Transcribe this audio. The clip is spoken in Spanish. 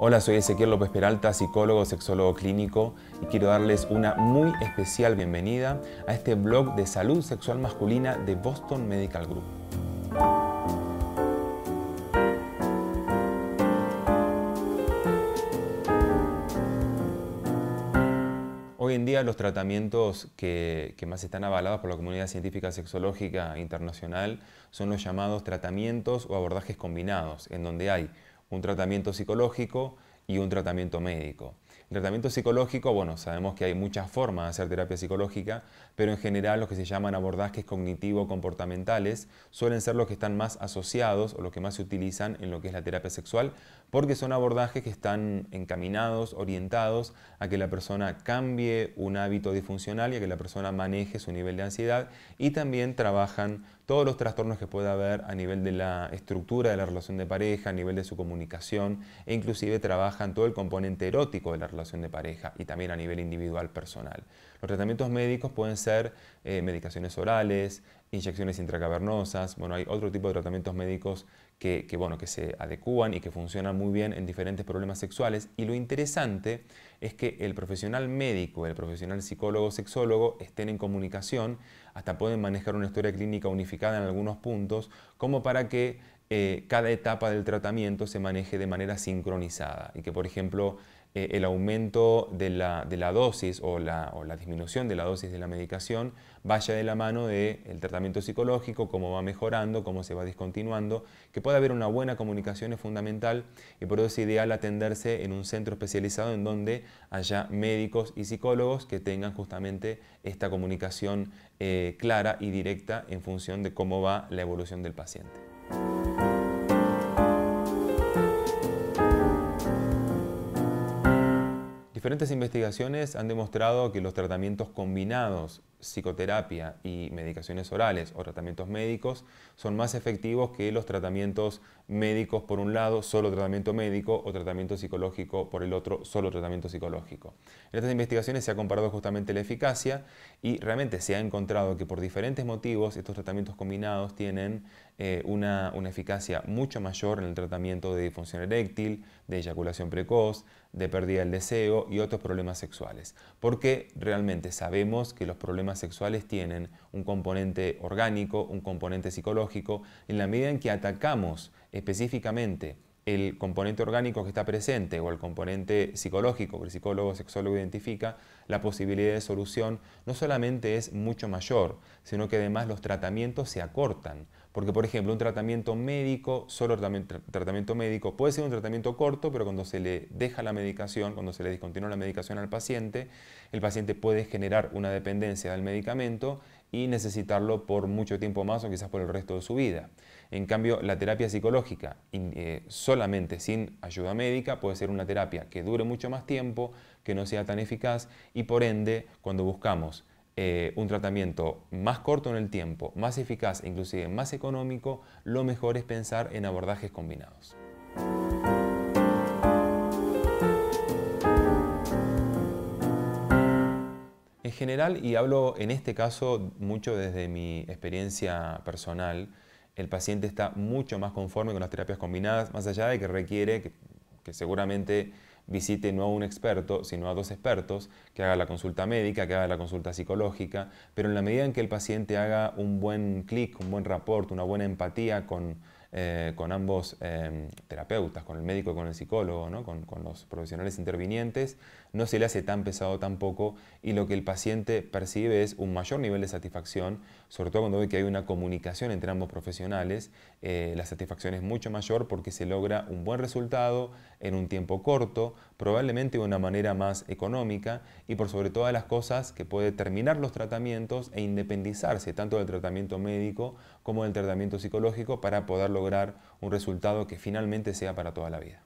Hola, soy Ezequiel López Peralta, psicólogo, sexólogo clínico y quiero darles una muy especial bienvenida a este blog de salud sexual masculina de Boston Medical Group. Hoy en día los tratamientos que, más están avalados por la comunidad científica sexológica internacional son los llamados tratamientos o abordajes combinados, en donde hay un tratamiento psicológico y un tratamiento médico tratamiento psicológico, bueno, sabemos que hay muchas formas de hacer terapia psicológica, pero en general los que se llaman abordajes cognitivo-comportamentales suelen ser los que están más asociados o los que más se utilizan en lo que es la terapia sexual, porque son abordajes que están encaminados, orientados a que la persona cambie un hábito disfuncional y a que la persona maneje su nivel de ansiedad y también trabajan todos los trastornos que pueda haber a nivel de la estructura de la relación de pareja, a nivel de su comunicación e inclusive trabajan todo el componente erótico de la relación relación de pareja y también a nivel individual personal. Los tratamientos médicos pueden ser eh, medicaciones orales, inyecciones intracavernosas, bueno, hay otro tipo de tratamientos médicos que, bueno, que se adecúan y que funcionan muy bien en diferentes problemas sexuales. Y lo interesante es que el profesional médico, el profesional psicólogo, sexólogo estén en comunicación, hasta pueden manejar una historia clínica unificada en algunos puntos, como para que eh, cada etapa del tratamiento se maneje de manera sincronizada y que, por ejemplo, eh, el aumento de la, dosis o la, disminución de la dosis de la medicación vaya de la mano del tratamiento psicológico, cómo va mejorando, cómo se va discontinuando, que pueda haber una buena comunicación es fundamental y por eso es ideal atenderse en un centro especializado en donde haya médicos y psicólogos que tengan justamente esta comunicación eh, clara y directa en función de cómo va la evolución del paciente. Diferentes investigaciones han demostrado que los tratamientos combinados psicoterapia y medicaciones orales o tratamientos médicos son más efectivos que los tratamientos médicos por un lado, solo tratamiento médico, o tratamiento psicológico por el otro, solo tratamiento psicológico. En estas investigaciones se ha comparado justamente la eficacia y realmente se ha encontrado que por diferentes motivos estos tratamientos combinados tienen eh, una, eficacia mucho mayor en el tratamiento de disfunción eréctil, de eyaculación precoz, de pérdida del deseo y otros problemas sexuales. Porque realmente sabemos que los problemas sexuales tienen un componente orgánico, un componente psicológico. En la medida en que atacamos específicamente el componente orgánico que está presente o el componente psicológico que el psicólogo sexólogo identifica, la posibilidad de solución no solamente es mucho mayor, sino que además los tratamientos se acortan, porque, por ejemplo, un tratamiento médico, solo tratamiento médico, puede ser un tratamiento corto, pero cuando se le deja la medicación, cuando se le discontinúa la medicación al paciente, el paciente puede generar una dependencia del medicamento y necesitarlo por mucho tiempo más o quizás por el resto de su vida. En cambio, la terapia psicológica eh, solamente sin ayuda médica puede ser una terapia que dure mucho más tiempo, que no sea tan eficaz y por ende, cuando buscamos eh, un tratamiento más corto en el tiempo, más eficaz e inclusive más económico, lo mejor es pensar en abordajes combinados. En general, y hablo en este caso mucho desde mi experiencia personal, el paciente está mucho más conforme con las terapias combinadas, más allá de que requiere, que seguramente visite no a un experto, sino a dos expertos, que haga la consulta médica, que haga la consulta psicológica, pero en la medida en que el paciente haga un buen clic, un buen rapport, una buena empatía con eh, con ambos em, terapeutas, con el médico y con el psicólogo, ¿no? con, los profesionales intervinientes, no se le hace tan pesado tampoco y lo que el paciente percibe es un mayor nivel de satisfacción, sobre todo cuando ve que hay una comunicación entre ambos profesionales, eh, la satisfacción es mucho mayor porque se logra un buen resultado en un tiempo corto, probablemente de una manera más económica y por sobre todas las cosas que puede terminar los tratamientos e independizarse tanto del tratamiento médico como del tratamiento psicológico para poderlo lograr un resultado que finalmente sea para toda la vida.